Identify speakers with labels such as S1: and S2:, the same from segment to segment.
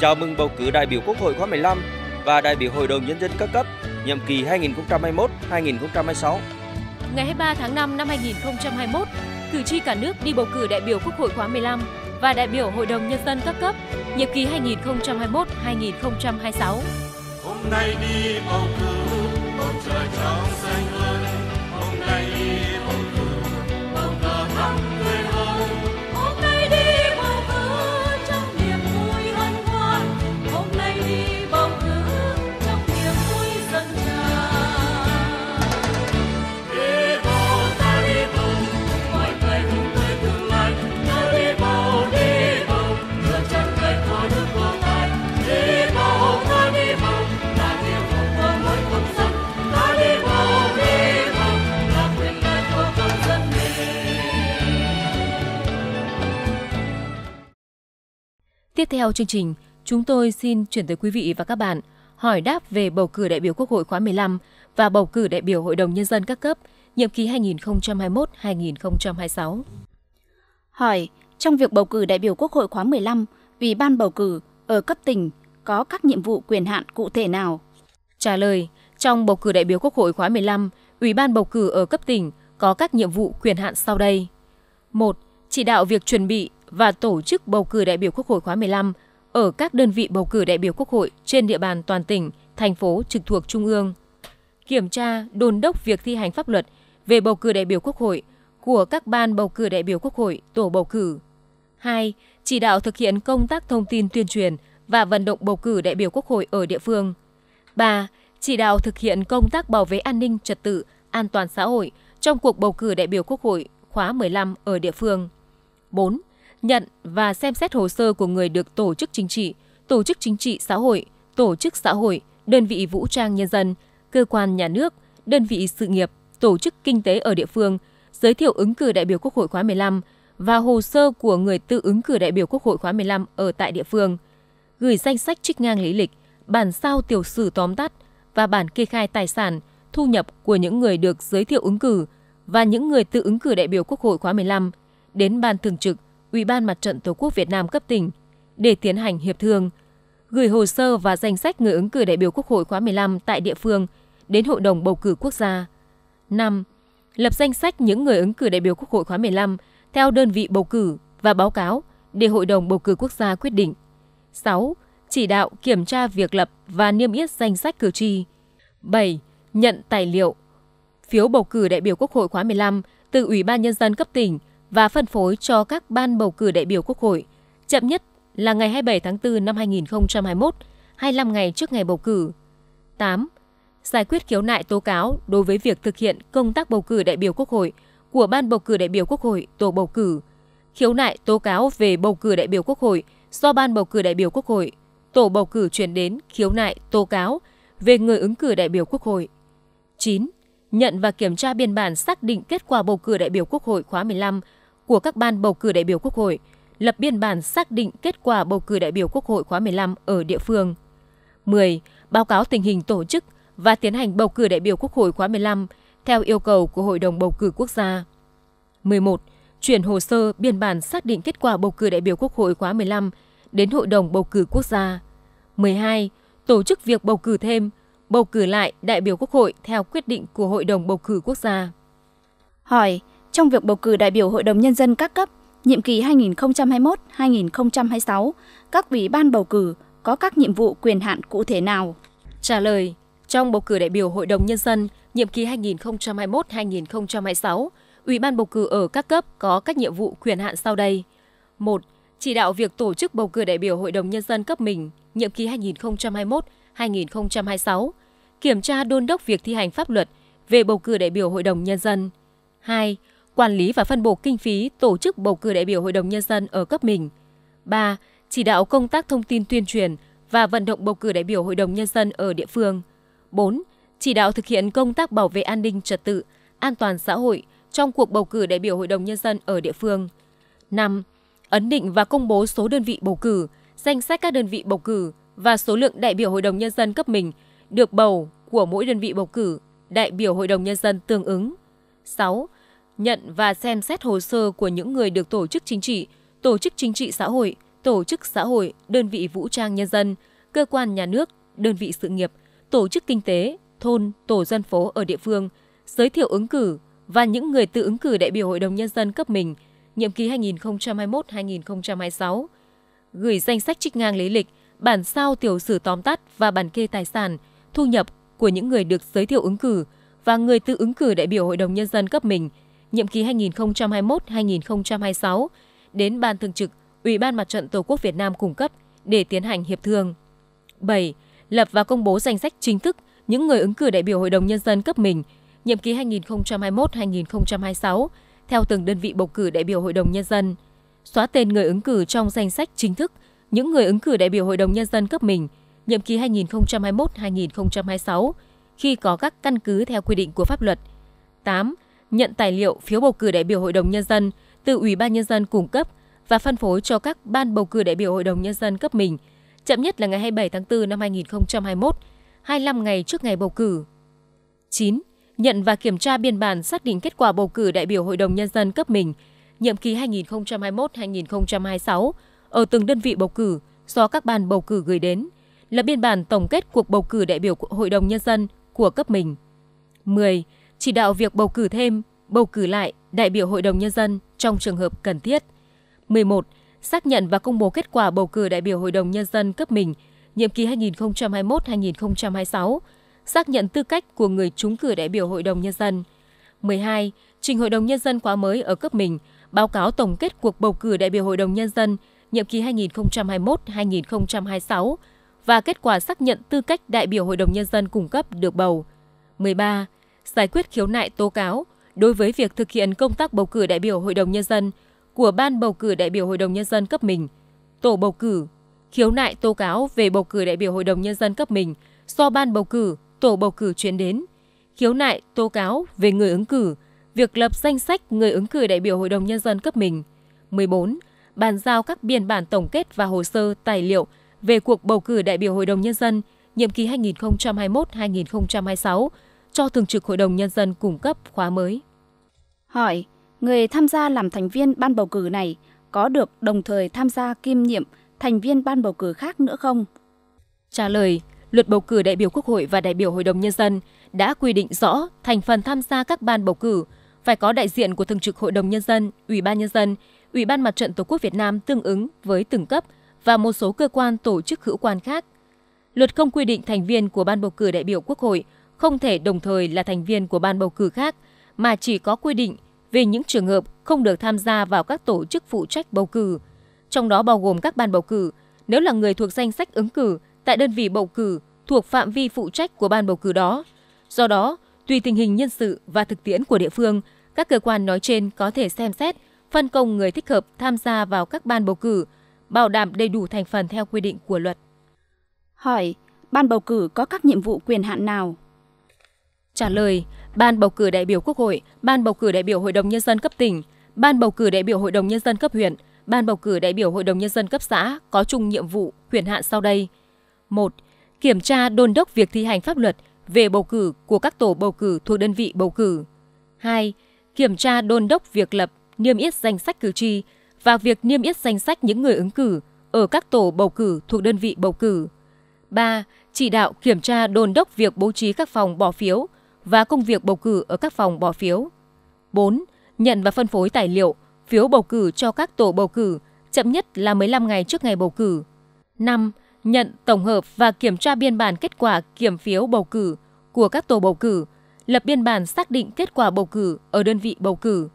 S1: chào mừng bầu cử đại biểu Quốc hội khóa 15 và đại biểu Hội đồng Nhân dân các cấp nhiệm kỳ 2021-2026. Ngày 23 tháng 5 năm 2021, cử tri cả nước đi bầu cử đại biểu Quốc hội khóa 15 và đại biểu Hội đồng Nhân dân các cấp nhiệm kỳ 2021-2026. Hôm nay đi bầu cử, bầu trời trong Tiếp theo chương trình, chúng tôi xin chuyển tới quý vị và các bạn hỏi đáp về bầu cử đại biểu Quốc hội khóa 15 và bầu cử đại biểu Hội đồng Nhân dân các cấp, nhiệm kỳ 2021-2026. Hỏi, trong việc bầu cử đại biểu Quốc hội khóa 15, Ủy ban bầu cử ở cấp tỉnh có các nhiệm vụ quyền hạn cụ thể nào? Trả lời, trong bầu cử đại biểu Quốc hội khóa 15, Ủy ban bầu cử ở cấp tỉnh có các nhiệm vụ quyền hạn sau đây. 1. Chỉ đạo việc chuẩn bị, và tổ chức bầu cử đại biểu Quốc hội khóa 15 ở các đơn vị bầu cử đại biểu Quốc hội trên địa bàn toàn tỉnh, thành phố trực thuộc Trung ương. Kiểm tra, đôn đốc việc thi hành pháp luật về bầu cử đại biểu Quốc hội của các ban bầu cử đại biểu Quốc hội, tổ bầu cử. 2. Chỉ đạo thực hiện công tác thông tin tuyên truyền và vận động bầu cử đại biểu Quốc hội ở địa phương. 3. Chỉ đạo thực hiện công tác bảo vệ an ninh trật tự, an toàn xã hội trong cuộc bầu cử đại biểu Quốc hội khóa 15 ở địa phương. 4 nhận và xem xét hồ sơ của người được tổ chức chính trị, tổ chức chính trị xã hội, tổ chức xã hội, đơn vị vũ trang nhân dân, cơ quan nhà nước, đơn vị sự nghiệp, tổ chức kinh tế ở địa phương, giới thiệu ứng cử đại biểu Quốc hội khóa 15 và hồ sơ của người tự ứng cử đại biểu Quốc hội khóa 15 ở tại địa phương, gửi danh sách trích ngang lý lịch, bản sao tiểu sử tóm tắt và bản kê khai tài sản, thu nhập của những người được giới thiệu ứng cử và những người tự ứng cử đại biểu Quốc hội khóa 15 đến ban thường trực Ủy ban Mặt trận Tổ quốc Việt Nam cấp tỉnh để tiến hành hiệp thương, gửi hồ sơ và danh sách người ứng cử đại biểu Quốc hội khóa 15 tại địa phương đến Hội đồng bầu cử quốc gia. 5. Lập danh sách những người ứng cử đại biểu Quốc hội khóa 15 theo đơn vị bầu cử và báo cáo để Hội đồng bầu cử quốc gia quyết định. 6. Chỉ đạo kiểm tra việc lập và niêm yết danh sách cử tri. 7. Nhận tài liệu phiếu bầu cử đại biểu Quốc hội khóa 15 từ Ủy ban nhân dân cấp tỉnh và phân phối cho các ban bầu cử đại biểu Quốc hội, chậm nhất là ngày 27 tháng 4 năm 2021, 25 ngày trước ngày bầu cử. 8. Giải quyết khiếu nại tố cáo đối với việc thực hiện công tác bầu cử đại biểu Quốc hội của Ban bầu cử đại biểu Quốc hội, tổ bầu cử. Khiếu nại tố cáo về bầu cử đại biểu Quốc hội do Ban bầu cử đại biểu Quốc hội, tổ bầu cử chuyển đến khiếu nại tố cáo về người ứng cử đại biểu Quốc hội. 9 nhận và kiểm tra biên bản xác định kết quả bầu cử đại biểu Quốc hội khóa 15 của các ban bầu cử đại biểu Quốc hội, lập biên bản xác định kết quả bầu cử đại biểu Quốc hội khóa 15 ở địa phương. 10. Báo cáo tình hình tổ chức và tiến hành bầu cử đại biểu Quốc hội khóa 15 theo yêu cầu của Hội đồng bầu cử quốc gia. 11. Chuyển hồ sơ biên bản xác định kết quả bầu cử đại biểu Quốc hội khóa 15 đến Hội đồng bầu cử quốc gia. 12. Tổ chức việc bầu cử thêm bầu cử lại đại biểu Quốc hội theo quyết định của Hội đồng Bầu cử Quốc gia. Hỏi, trong việc bầu cử đại biểu Hội đồng Nhân dân các cấp, nhiệm kỳ 2021-2026, các ủy ban bầu cử có các nhiệm vụ quyền hạn cụ thể nào? Trả lời, trong bầu cử đại biểu Hội đồng Nhân dân, nhiệm kỳ 2021-2026, Ủy ban bầu cử ở các cấp có các nhiệm vụ quyền hạn sau đây. 1. Chỉ đạo việc tổ chức bầu cử đại biểu Hội đồng Nhân dân cấp mình, nhiệm kỳ 2021. 2026, kiểm tra đôn đốc việc thi hành pháp luật về bầu cử đại biểu Hội đồng Nhân dân. 2. Quản lý và phân bổ kinh phí tổ chức bầu cử đại biểu Hội đồng Nhân dân ở cấp mình. 3. Chỉ đạo công tác thông tin tuyên truyền và vận động bầu cử đại biểu Hội đồng Nhân dân ở địa phương. 4. Chỉ đạo thực hiện công tác bảo vệ an ninh trật tự, an toàn xã hội trong cuộc bầu cử đại biểu Hội đồng Nhân dân ở địa phương. 5. Ấn định và công bố số đơn vị bầu cử, danh sách các đơn vị bầu cử, và số lượng đại biểu Hội đồng Nhân dân cấp mình được bầu của mỗi đơn vị bầu cử đại biểu Hội đồng Nhân dân tương ứng. 6. Nhận và xem xét hồ sơ của những người được tổ chức chính trị, tổ chức chính trị xã hội, tổ chức xã hội, đơn vị vũ trang nhân dân, cơ quan nhà nước, đơn vị sự nghiệp, tổ chức kinh tế, thôn, tổ dân phố ở địa phương, giới thiệu ứng cử và những người tự ứng cử đại biểu Hội đồng Nhân dân cấp mình, nhiệm kỳ 2021-2026. Gửi danh sách trích ngang lý lịch bản sao tiểu sử tóm tắt và bản kê tài sản, thu nhập của những người được giới thiệu ứng cử và người tự ứng cử đại biểu Hội đồng Nhân dân cấp mình, nhiệm kỳ 2021-2026, đến Ban Thường trực Ủy ban Mặt trận Tổ quốc Việt Nam cung cấp để tiến hành hiệp thương. 7. Lập và công bố danh sách chính thức những người ứng cử đại biểu Hội đồng Nhân dân cấp mình, nhiệm kỳ 2021-2026, theo từng đơn vị bầu cử đại biểu Hội đồng Nhân dân. Xóa tên người ứng cử trong danh sách chính thức – những người ứng cử đại biểu Hội đồng Nhân dân cấp mình, nhiệm kỳ 2021-2026, khi có các căn cứ theo quy định của pháp luật. 8. Nhận tài liệu phiếu bầu cử đại biểu Hội đồng Nhân dân từ Ủy ban Nhân dân cung cấp và phân phối cho các ban bầu cử đại biểu Hội đồng Nhân dân cấp mình, chậm nhất là ngày 27 tháng 4 năm 2021, 25 ngày trước ngày bầu cử. 9. Nhận và kiểm tra biên bản xác định kết quả bầu cử đại biểu Hội đồng Nhân dân cấp mình, nhiệm kỳ 2021-2026 ở từng đơn vị bầu cử do các ban bầu cử gửi đến, là biên bản tổng kết cuộc bầu cử đại biểu của Hội đồng Nhân dân của cấp mình. 10. Chỉ đạo việc bầu cử thêm, bầu cử lại đại biểu Hội đồng Nhân dân trong trường hợp cần thiết. 11. Xác nhận và công bố kết quả bầu cử đại biểu Hội đồng Nhân dân cấp mình nhiệm kỳ 2021-2026, xác nhận tư cách của người trúng cử đại biểu Hội đồng Nhân dân. 12. Trình Hội đồng Nhân dân khóa mới ở cấp mình báo cáo tổng kết cuộc bầu cử đại biểu Hội đồng Nhân dân – nhiệm kỳ 2021-2026 và kết quả xác nhận tư cách đại biểu Hội đồng Nhân dân cung cấp được bầu. 13. Giải quyết khiếu nại tố cáo đối với việc thực hiện công tác bầu cử đại biểu Hội đồng Nhân dân của Ban bầu cử đại biểu Hội đồng Nhân dân cấp mình, tổ bầu cử, khiếu nại tố cáo về bầu cử đại biểu Hội đồng Nhân dân cấp mình do Ban bầu cử, tổ bầu cử chuyển đến, khiếu nại tố cáo về người ứng cử, việc lập danh sách người ứng cử đại biểu Hội đồng Nhân dân cấp mình. 14 bàn giao các biên bản tổng kết và hồ sơ tài liệu về cuộc bầu cử đại biểu Hội đồng Nhân dân nhiệm kỳ 2021-2026 cho Thường trực Hội đồng Nhân dân cung cấp khóa mới. Hỏi, người tham gia làm thành viên ban bầu cử này có được đồng thời tham gia kiêm nhiệm thành viên ban bầu cử khác nữa không? Trả lời, luật bầu cử đại biểu Quốc hội và đại biểu Hội đồng Nhân dân đã quy định rõ thành phần tham gia các ban bầu cử phải có đại diện của Thường trực Hội đồng Nhân dân, Ủy ban Nhân dân, Ủy ban Mặt trận Tổ quốc Việt Nam tương ứng với từng cấp và một số cơ quan tổ chức hữu quan khác. Luật không quy định thành viên của ban bầu cử đại biểu Quốc hội không thể đồng thời là thành viên của ban bầu cử khác mà chỉ có quy định về những trường hợp không được tham gia vào các tổ chức phụ trách bầu cử, trong đó bao gồm các ban bầu cử, nếu là người thuộc danh sách ứng cử tại đơn vị bầu cử thuộc phạm vi phụ trách của ban bầu cử đó. Do đó, tùy tình hình nhân sự và thực tiễn của địa phương, các cơ quan nói trên có thể xem xét phân công người thích hợp tham gia vào các ban bầu cử, bảo đảm đầy đủ thành phần theo quy định của luật. Hỏi, ban bầu cử có các nhiệm vụ quyền hạn nào? Trả lời, ban bầu cử đại biểu Quốc hội, ban bầu cử đại biểu Hội đồng nhân dân cấp tỉnh, ban bầu cử đại biểu Hội đồng nhân dân cấp huyện, ban bầu cử đại biểu Hội đồng nhân dân cấp xã có chung nhiệm vụ quyền hạn sau đây. 1. Kiểm tra đôn đốc việc thi hành pháp luật về bầu cử của các tổ bầu cử thuộc đơn vị bầu cử. 2. Kiểm tra đôn đốc việc lập, niêm yết danh sách cử tri và việc niêm yết danh sách những người ứng cử ở các tổ bầu cử thuộc đơn vị bầu cử. 3. Chỉ đạo kiểm tra đôn đốc việc bố trí các phòng bỏ phiếu và công việc bầu cử ở các phòng bỏ phiếu. 4. Nhận và phân phối tài liệu, phiếu bầu cử cho các tổ bầu cử chậm nhất là 15 ngày trước ngày bầu cử. 5. Nhận tổng hợp và kiểm tra biên bản kết quả kiểm phiếu bầu cử của các tổ bầu cử, lập biên bản xác định kết quả bầu cử ở đơn vị bầu cử.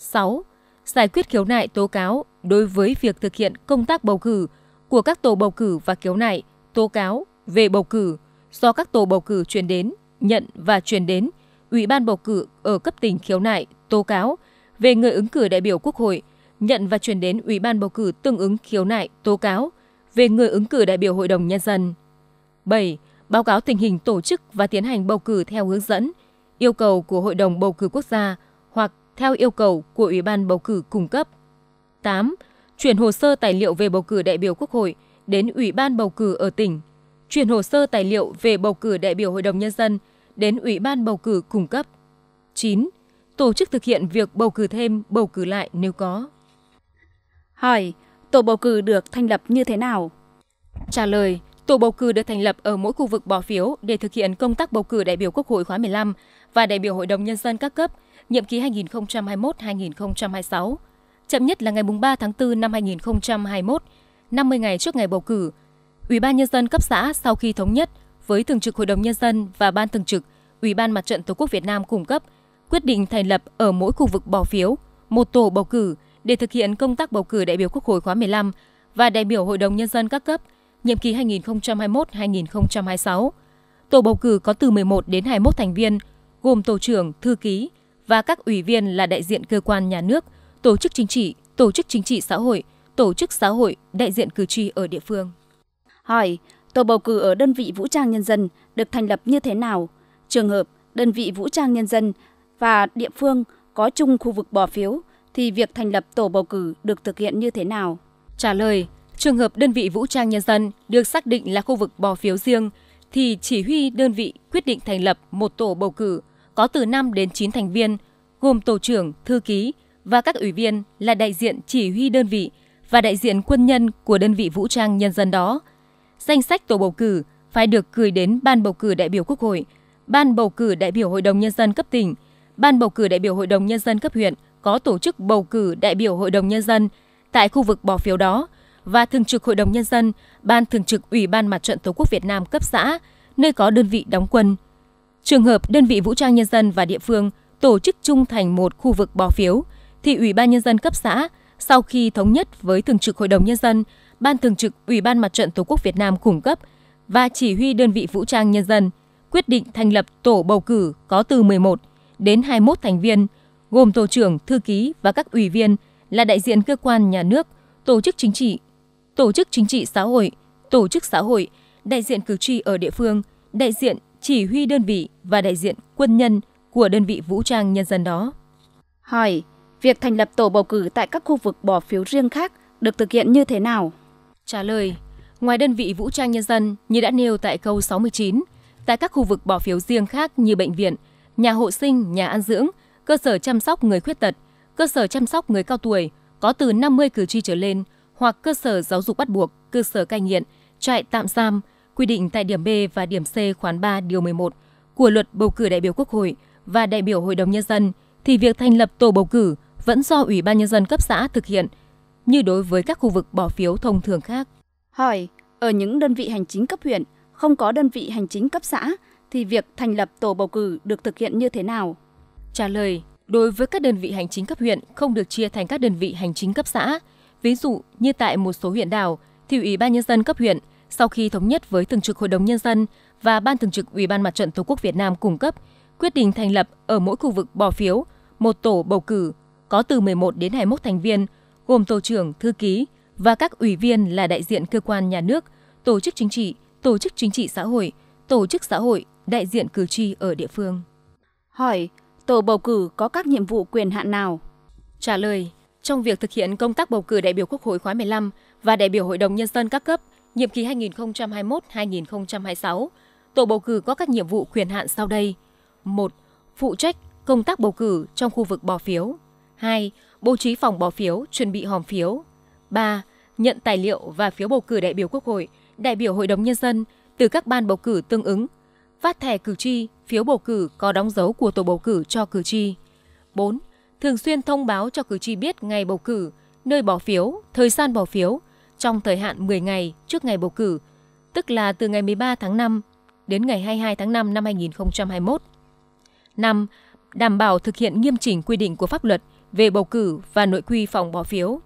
S1: 6. Giải quyết khiếu nại tố cáo đối với việc thực hiện công tác bầu cử của các tổ bầu cử và khiếu nại tố cáo về bầu cử do các tổ bầu cử chuyển đến, nhận và chuyển đến Ủy ban bầu cử ở cấp tỉnh khiếu nại tố cáo về người ứng cử đại biểu Quốc hội, nhận và chuyển đến Ủy ban bầu cử tương ứng khiếu nại tố cáo về người ứng cử đại biểu Hội đồng nhân dân. 7. Báo cáo tình hình tổ chức và tiến hành bầu cử theo hướng dẫn, yêu cầu của Hội đồng bầu cử quốc gia hoặc theo yêu cầu của Ủy ban bầu cử cung cấp. 8. Chuyển hồ sơ tài liệu về bầu cử đại biểu Quốc hội đến Ủy ban bầu cử ở tỉnh. Chuyển hồ sơ tài liệu về bầu cử đại biểu Hội đồng Nhân dân đến Ủy ban bầu cử cung cấp. 9. Tổ chức thực hiện việc bầu cử thêm, bầu cử lại nếu có. Hỏi, tổ bầu cử được thành lập như thế nào? Trả lời, tổ bầu cử được thành lập ở mỗi khu vực bỏ phiếu để thực hiện công tác bầu cử đại biểu Quốc hội khóa 15 và đại biểu Hội đồng Nhân dân các cấp – nhiệm kỳ 2021-2026, chậm nhất là ngày 3 tháng 4 năm 2021, 50 ngày trước ngày bầu cử. Ủy ban Nhân dân cấp xã sau khi thống nhất với Thường trực Hội đồng Nhân dân và Ban Thường trực, Ủy ban Mặt trận Tổ quốc Việt Nam cung cấp, quyết định thành lập ở mỗi khu vực bỏ phiếu một tổ bầu cử để thực hiện công tác bầu cử đại biểu Quốc hội khóa 15 và đại biểu Hội đồng Nhân dân các cấp, nhiệm kỳ 2021-2026. Tổ bầu cử có từ 11 đến 21 thành viên, gồm tổ trưởng, thư ký, và các ủy viên là đại diện cơ quan nhà nước, tổ chức chính trị, tổ chức chính trị xã hội, tổ chức xã hội, đại diện cử tri ở địa phương. Hỏi, tổ bầu cử ở đơn vị vũ trang nhân dân được thành lập như thế nào? Trường hợp đơn vị vũ trang nhân dân và địa phương có chung khu vực bỏ phiếu thì việc thành lập tổ bầu cử được thực hiện như thế nào? Trả lời, trường hợp đơn vị vũ trang nhân dân được xác định là khu vực bỏ phiếu riêng thì chỉ huy đơn vị quyết định thành lập một tổ bầu cử có từ 5 đến 9 thành viên, gồm tổ trưởng, thư ký và các ủy viên là đại diện chỉ huy đơn vị và đại diện quân nhân của đơn vị vũ trang nhân dân đó. Danh sách tổ bầu cử phải được gửi đến Ban bầu cử đại biểu Quốc hội, Ban bầu cử đại biểu Hội đồng Nhân dân cấp tỉnh, Ban bầu cử đại biểu Hội đồng Nhân dân cấp huyện có tổ chức bầu cử đại biểu Hội đồng Nhân dân tại khu vực bỏ phiếu đó và Thường trực Hội đồng Nhân dân, Ban Thường trực Ủy ban Mặt trận Tổ quốc Việt Nam cấp xã, nơi có đơn vị đóng quân Trường hợp đơn vị vũ trang nhân dân và địa phương tổ chức chung thành một khu vực bỏ phiếu, thì Ủy ban Nhân dân cấp xã, sau khi thống nhất với Thường trực Hội đồng Nhân dân, Ban Thường trực Ủy ban Mặt trận Tổ quốc Việt Nam cung cấp và chỉ huy đơn vị vũ trang nhân dân quyết định thành lập tổ bầu cử có từ 11 đến 21 thành viên, gồm tổ trưởng, thư ký và các ủy viên là đại diện cơ quan nhà nước, tổ chức chính trị, tổ chức chính trị xã hội, tổ chức xã hội, đại diện cử tri ở địa phương, đại diện chỉ huy đơn vị và đại diện quân nhân của đơn vị vũ trang nhân dân đó. Hỏi, việc thành lập tổ bầu cử tại các khu vực bỏ phiếu riêng khác được thực hiện như thế nào? Trả lời, ngoài đơn vị vũ trang nhân dân như đã nêu tại câu 69, tại các khu vực bỏ phiếu riêng khác như bệnh viện, nhà hộ sinh, nhà ăn dưỡng, cơ sở chăm sóc người khuyết tật, cơ sở chăm sóc người cao tuổi có từ 50 cử tri trở lên hoặc cơ sở giáo dục bắt buộc, cơ sở cai nghiện, trại tạm giam, quy định tại điểm B và điểm C khoán 3 điều 11 của luật bầu cử đại biểu Quốc hội và đại biểu Hội đồng Nhân dân, thì việc thành lập tổ bầu cử vẫn do Ủy ban Nhân dân cấp xã thực hiện, như đối với các khu vực bỏ phiếu thông thường khác. Hỏi, ở những đơn vị hành chính cấp huyện, không có đơn vị hành chính cấp xã, thì việc thành lập tổ bầu cử được thực hiện như thế nào? Trả lời, đối với các đơn vị hành chính cấp huyện không được chia thành các đơn vị hành chính cấp xã. Ví dụ như tại một số huyện đảo thì Ủy ban Nhân dân cấp huyện sau khi thống nhất với Thường trực Hội đồng Nhân dân và Ban Thường trực Ủy ban Mặt trận Tổ quốc Việt Nam cung cấp, quyết định thành lập ở mỗi khu vực bỏ phiếu một tổ bầu cử có từ 11 đến 21 thành viên, gồm tổ trưởng, thư ký và các ủy viên là đại diện cơ quan nhà nước, tổ chức chính trị, tổ chức chính trị xã hội, tổ chức xã hội, đại diện cử tri ở địa phương. Hỏi, tổ bầu cử có các nhiệm vụ quyền hạn nào? Trả lời, trong việc thực hiện công tác bầu cử đại biểu Quốc hội khóa 15 và đại biểu Hội đồng Nhân dân các cấp, nhiệm kỳ 2021-2026, tổ bầu cử có các nhiệm vụ quyền hạn sau đây. 1. Phụ trách công tác bầu cử trong khu vực bỏ phiếu. 2. Bố trí phòng bỏ phiếu, chuẩn bị hòm phiếu. 3. Nhận tài liệu và phiếu bầu cử đại biểu Quốc hội, đại biểu Hội đồng Nhân dân từ các ban bầu cử tương ứng, phát thẻ cử tri, phiếu bầu cử có đóng dấu của tổ bầu cử cho cử tri. 4. Thường xuyên thông báo cho cử tri biết ngày bầu cử, nơi bỏ phiếu, thời gian bỏ phiếu, trong thời hạn 10 ngày trước ngày bầu cử, tức là từ ngày 13 tháng 5 đến ngày 22 tháng 5 năm 2021. 5. Đảm bảo thực hiện nghiêm chỉnh quy định của pháp luật về bầu cử và nội quy phòng bỏ phiếu.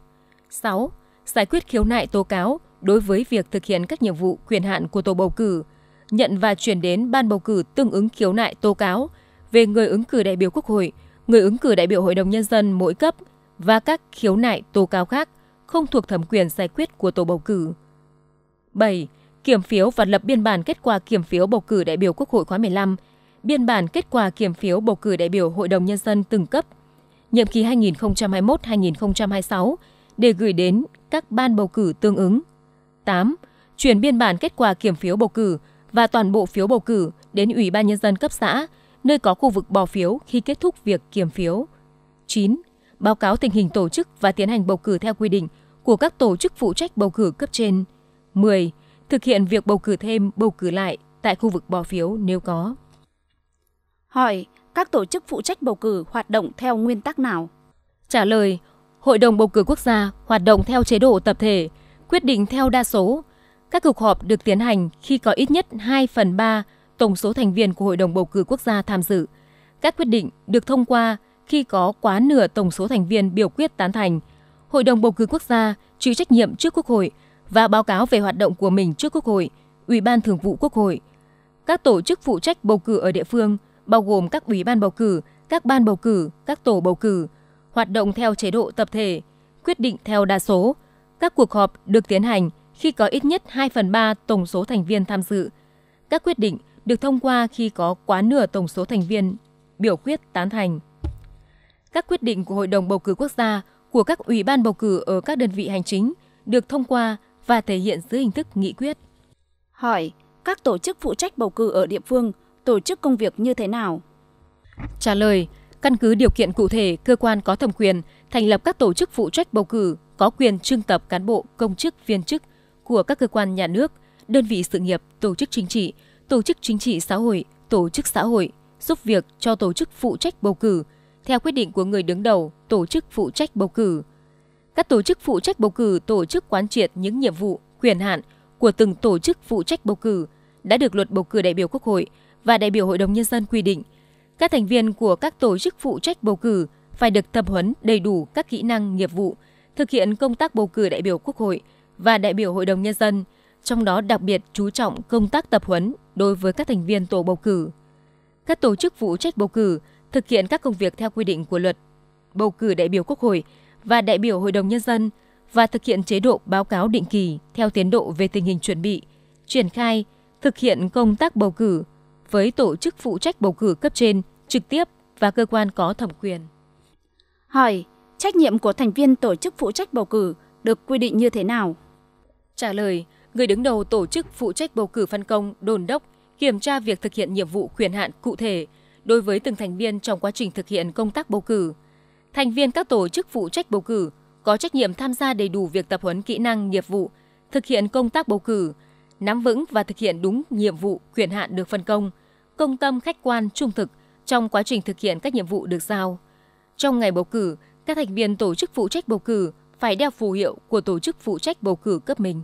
S1: 6. Giải quyết khiếu nại tố cáo đối với việc thực hiện các nhiệm vụ quyền hạn của tổ bầu cử, nhận và chuyển đến ban bầu cử tương ứng khiếu nại tố cáo về người ứng cử đại biểu Quốc hội, người ứng cử đại biểu Hội đồng Nhân dân mỗi cấp và các khiếu nại tố cáo khác – không thuộc thẩm quyền giải quyết của tổ bầu cử. 7. Kiểm phiếu và lập biên bản kết quả kiểm phiếu bầu cử đại biểu Quốc hội khóa 15, biên bản kết quả kiểm phiếu bầu cử đại biểu Hội đồng Nhân dân từng cấp, nhiệm kỳ 2021-2026 để gửi đến các ban bầu cử tương ứng. 8. Chuyển biên bản kết quả kiểm phiếu bầu cử và toàn bộ phiếu bầu cử đến Ủy ban Nhân dân cấp xã, nơi có khu vực bỏ phiếu khi kết thúc việc kiểm phiếu. 9 báo cáo tình hình tổ chức và tiến hành bầu cử theo quy định của các tổ chức phụ trách bầu cử cấp trên. 10. Thực hiện việc bầu cử thêm, bầu cử lại tại khu vực bỏ phiếu nếu có. Hỏi, các tổ chức phụ trách bầu cử hoạt động theo nguyên tắc nào? Trả lời, Hội đồng bầu cử quốc gia hoạt động theo chế độ tập thể, quyết định theo đa số. Các cuộc họp được tiến hành khi có ít nhất 2 phần 3 tổng số thành viên của Hội đồng bầu cử quốc gia tham dự. Các quyết định được thông qua khi có quá nửa tổng số thành viên biểu quyết tán thành. Hội đồng bầu cử quốc gia chịu trách nhiệm trước Quốc hội và báo cáo về hoạt động của mình trước Quốc hội, Ủy ban Thường vụ Quốc hội. Các tổ chức phụ trách bầu cử ở địa phương bao gồm các ủy ban bầu cử, các ban bầu cử, các tổ bầu cử, hoạt động theo chế độ tập thể, quyết định theo đa số. Các cuộc họp được tiến hành khi có ít nhất 2 phần 3 tổng số thành viên tham dự. Các quyết định được thông qua khi có quá nửa tổng số thành viên biểu quyết tán thành các quyết định của Hội đồng bầu cử quốc gia, của các ủy ban bầu cử ở các đơn vị hành chính được thông qua và thể hiện dưới hình thức nghị quyết. Hỏi, các tổ chức phụ trách bầu cử ở địa phương tổ chức công việc như thế nào? Trả lời, căn cứ điều kiện cụ thể, cơ quan có thẩm quyền thành lập các tổ chức phụ trách bầu cử có quyền trưng tập cán bộ, công chức, viên chức của các cơ quan nhà nước, đơn vị sự nghiệp, tổ chức chính trị, tổ chức chính trị xã hội, tổ chức xã hội, giúp việc cho tổ chức phụ trách bầu cử theo quyết định của người đứng đầu, tổ chức phụ trách bầu cử. Các tổ chức phụ trách bầu cử tổ chức quán triệt những nhiệm vụ, quyền hạn của từng tổ chức phụ trách bầu cử đã được luật bầu cử đại biểu Quốc hội và đại biểu Hội đồng nhân dân quy định. Các thành viên của các tổ chức phụ trách bầu cử phải được tập huấn đầy đủ các kỹ năng nghiệp vụ, thực hiện công tác bầu cử đại biểu Quốc hội và đại biểu Hội đồng nhân dân, trong đó đặc biệt chú trọng công tác tập huấn đối với các thành viên tổ bầu cử. Các tổ chức phụ trách bầu cử thực hiện các công việc theo quy định của luật bầu cử đại biểu Quốc hội và đại biểu Hội đồng Nhân dân và thực hiện chế độ báo cáo định kỳ theo tiến độ về tình hình chuẩn bị, triển khai, thực hiện công tác bầu cử với tổ chức phụ trách bầu cử cấp trên, trực tiếp và cơ quan có thẩm quyền. Hỏi, trách nhiệm của thành viên tổ chức phụ trách bầu cử được quy định như thế nào? Trả lời, người đứng đầu tổ chức phụ trách bầu cử phân công, đồn đốc, kiểm tra việc thực hiện nhiệm vụ quyền hạn cụ thể đối với từng thành viên trong quá trình thực hiện công tác bầu cử. Thành viên các tổ chức phụ trách bầu cử có trách nhiệm tham gia đầy đủ việc tập huấn kỹ năng nghiệp vụ, thực hiện công tác bầu cử, nắm vững và thực hiện đúng nhiệm vụ, quyền hạn được phân công, công tâm khách quan trung thực trong quá trình thực hiện các nhiệm vụ được giao. Trong ngày bầu cử, các thành viên tổ chức phụ trách bầu cử phải đeo phù hiệu của tổ chức phụ trách bầu cử cấp mình.